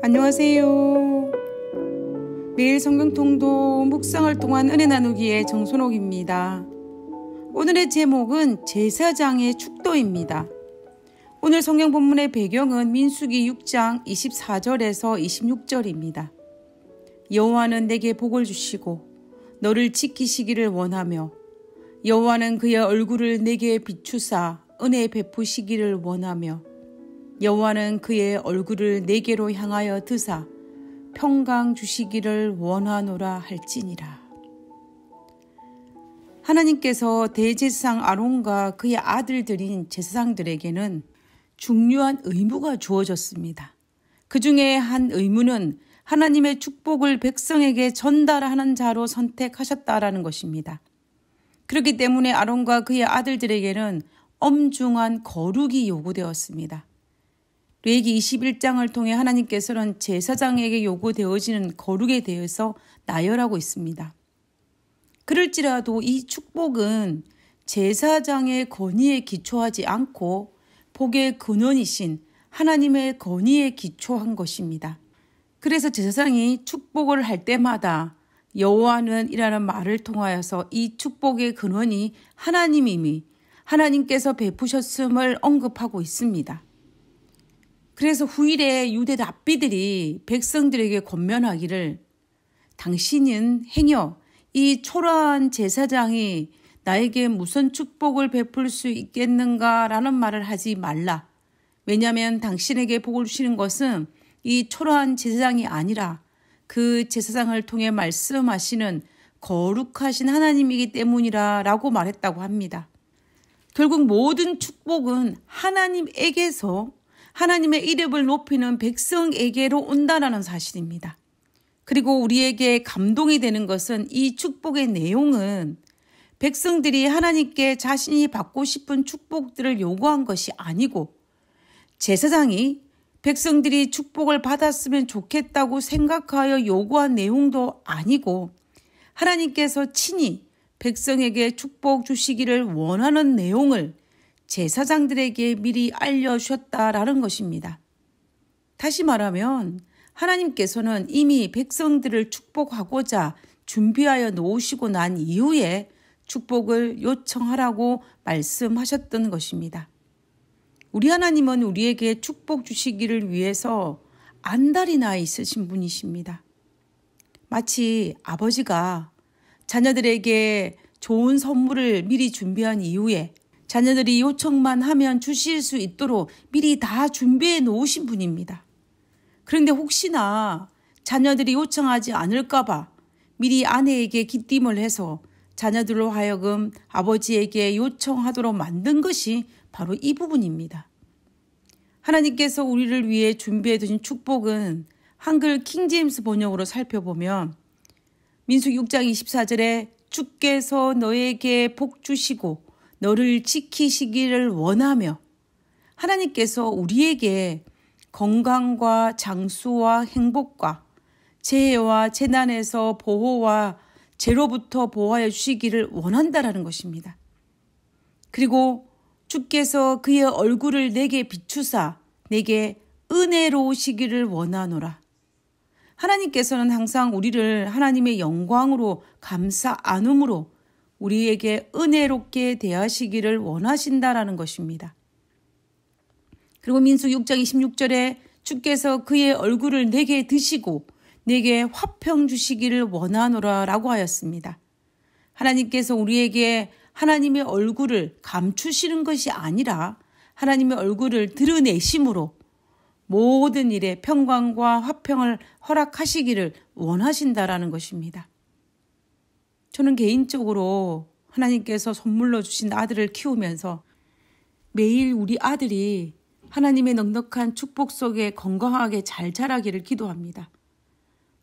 안녕하세요. 매일 성경통도 묵상을 통한 은혜 나누기의 정순옥입니다. 오늘의 제목은 제사장의 축도입니다. 오늘 성경 본문의 배경은 민수기 6장 24절에서 26절입니다. 여호와는 내게 복을 주시고 너를 지키시기를 원하며 여호와는 그의 얼굴을 내게 비추사 은혜 베푸시기를 원하며 여호와는 그의 얼굴을 내게로 향하여 드사 평강 주시기를 원하노라 할지니라. 하나님께서 대제사장 아론과 그의 아들들인 제사장들에게는 중요한 의무가 주어졌습니다. 그 중에 한 의무는 하나님의 축복을 백성에게 전달하는 자로 선택하셨다라는 것입니다. 그렇기 때문에 아론과 그의 아들들에게는 엄중한 거룩이 요구되었습니다. 레기 21장을 통해 하나님께서는 제사장에게 요구되어지는 거룩에 대해서 나열하고 있습니다. 그럴지라도 이 축복은 제사장의 권위에 기초하지 않고 복의 근원이신 하나님의 권위에 기초한 것입니다. 그래서 제사장이 축복을 할 때마다 여호와는이라는 말을 통하여서 이 축복의 근원이 하나님임이 하나님께서 베푸셨음을 언급하고 있습니다. 그래서 후일에 유대 랍비들이 백성들에게 권면하기를 당신은 행여 이 초라한 제사장이 나에게 무슨 축복을 베풀 수 있겠는가라는 말을 하지 말라. 왜냐하면 당신에게 복을 주시는 것은 이 초라한 제사장이 아니라 그 제사장을 통해 말씀하시는 거룩하신 하나님이기 때문이라 라고 말했다고 합니다. 결국 모든 축복은 하나님에게서 하나님의 이름을 높이는 백성에게로 온다라는 사실입니다. 그리고 우리에게 감동이 되는 것은 이 축복의 내용은 백성들이 하나님께 자신이 받고 싶은 축복들을 요구한 것이 아니고 제사장이 백성들이 축복을 받았으면 좋겠다고 생각하여 요구한 내용도 아니고 하나님께서 친히 백성에게 축복 주시기를 원하는 내용을 제사장들에게 미리 알려주셨다라는 것입니다. 다시 말하면 하나님께서는 이미 백성들을 축복하고자 준비하여 놓으시고 난 이후에 축복을 요청하라고 말씀하셨던 것입니다. 우리 하나님은 우리에게 축복 주시기를 위해서 안달이 나 있으신 분이십니다. 마치 아버지가 자녀들에게 좋은 선물을 미리 준비한 이후에 자녀들이 요청만 하면 주실 수 있도록 미리 다 준비해 놓으신 분입니다. 그런데 혹시나 자녀들이 요청하지 않을까봐 미리 아내에게 기띔을 해서 자녀들로 하여금 아버지에게 요청하도록 만든 것이 바로 이 부분입니다. 하나님께서 우리를 위해 준비해 두신 축복은 한글 킹제임스 번역으로 살펴보면 민수 6장 24절에 주께서 너에게 복 주시고 너를 지키시기를 원하며 하나님께서 우리에게 건강과 장수와 행복과 재해와 재난에서 보호와 죄로부터 보호하여 주시기를 원한다라는 것입니다. 그리고 주께서 그의 얼굴을 내게 비추사 내게 은혜로우시기를 원하노라. 하나님께서는 항상 우리를 하나님의 영광으로 감사 안음으로 우리에게 은혜롭게 대하시기를 원하신다라는 것입니다. 그리고 민수 6장 26절에 주께서 그의 얼굴을 내게 드시고 내게 화평 주시기를 원하노라 라고 하였습니다. 하나님께서 우리에게 하나님의 얼굴을 감추시는 것이 아니라 하나님의 얼굴을 드러내심으로 모든 일에 평강과 화평을 허락하시기를 원하신다라는 것입니다. 저는 개인적으로 하나님께서 선물로 주신 아들을 키우면서 매일 우리 아들이 하나님의 넉넉한 축복 속에 건강하게 잘 자라기를 기도합니다.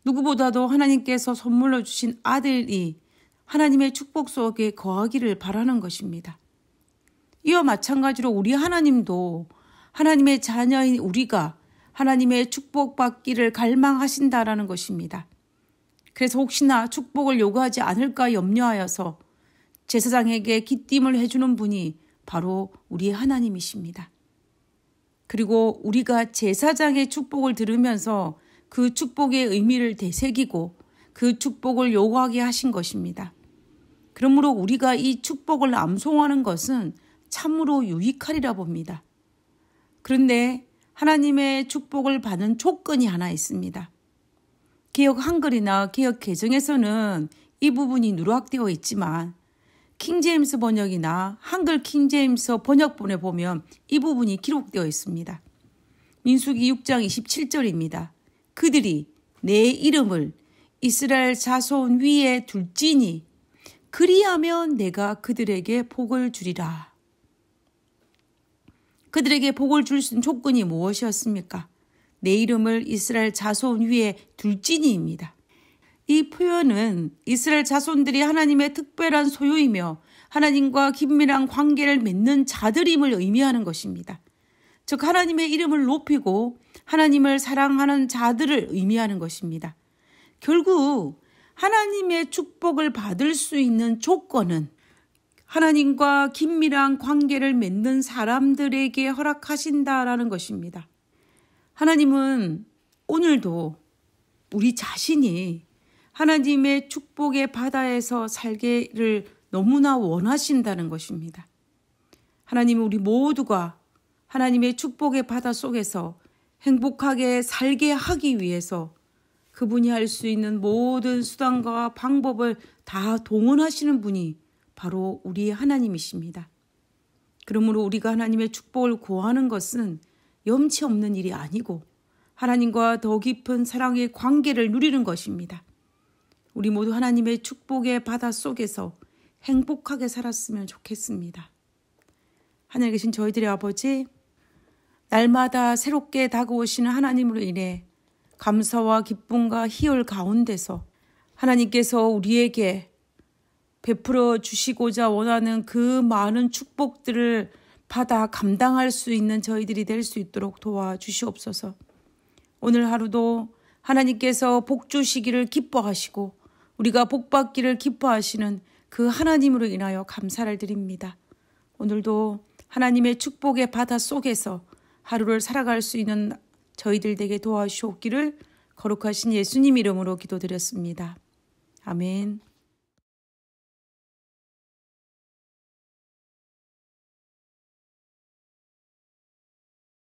누구보다도 하나님께서 선물로 주신 아들이 하나님의 축복 속에 거하기를 바라는 것입니다. 이와 마찬가지로 우리 하나님도 하나님의 자녀인 우리가 하나님의 축복받기를 갈망하신다라는 것입니다. 그래서 혹시나 축복을 요구하지 않을까 염려하여서 제사장에게 기띔을 해주는 분이 바로 우리 하나님이십니다. 그리고 우리가 제사장의 축복을 들으면서 그 축복의 의미를 되새기고 그 축복을 요구하게 하신 것입니다. 그러므로 우리가 이 축복을 암송하는 것은 참으로 유익하리라 봅니다. 그런데 하나님의 축복을 받는 조건이 하나 있습니다. 기역 한글이나 기역 개정에서는 이 부분이 누락되어 있지만 킹제임스 번역이나 한글 킹제임스 번역본에 보면 이 부분이 기록되어 있습니다. 민수기 6장 27절입니다. 그들이 내 이름을 이스라엘 자손 위에 둘지니 그리하면 내가 그들에게 복을 주리라. 그들에게 복을 줄 수 있는 조건이 무엇이었습니까? 내 이름을 이스라엘 자손 위에 둘지니입니다. 이 표현은 이스라엘 자손들이 하나님의 특별한 소유이며 하나님과 긴밀한 관계를 맺는 자들임을 의미하는 것입니다. 즉 하나님의 이름을 높이고 하나님을 사랑하는 자들을 의미하는 것입니다. 결국 하나님의 축복을 받을 수 있는 조건은 하나님과 긴밀한 관계를 맺는 사람들에게 허락하신다라는 것입니다. 하나님은 오늘도 우리 자신이 하나님의 축복의 바다에서 살기를 너무나 원하신다는 것입니다. 하나님은 우리 모두가 하나님의 축복의 바다 속에서 행복하게 살게 하기 위해서 그분이 할 수 있는 모든 수단과 방법을 다 동원하시는 분이 바로 우리 하나님이십니다. 그러므로 우리가 하나님의 축복을 구하는 것은 염치 없는 일이 아니고 하나님과 더 깊은 사랑의 관계를 누리는 것입니다. 우리 모두 하나님의 축복의 바다 속에서 행복하게 살았으면 좋겠습니다. 하늘에 계신 저희들의 아버지, 날마다 새롭게 다가오시는 하나님으로 인해 감사와 기쁨과 희열 가운데서 하나님께서 우리에게 베풀어 주시고자 원하는 그 많은 축복들을 받아 감당할 수 있는 저희들이 될 수 있도록 도와주시옵소서. 오늘 하루도 하나님께서 복 주시기를 기뻐하시고 우리가 복 받기를 기뻐하시는 그 하나님으로 인하여 감사를 드립니다. 오늘도 하나님의 축복의 바다 속에서 하루를 살아갈 수 있는 저희들 되게 도와주옵기를 거룩하신 예수님 이름으로 기도드렸습니다. 아멘.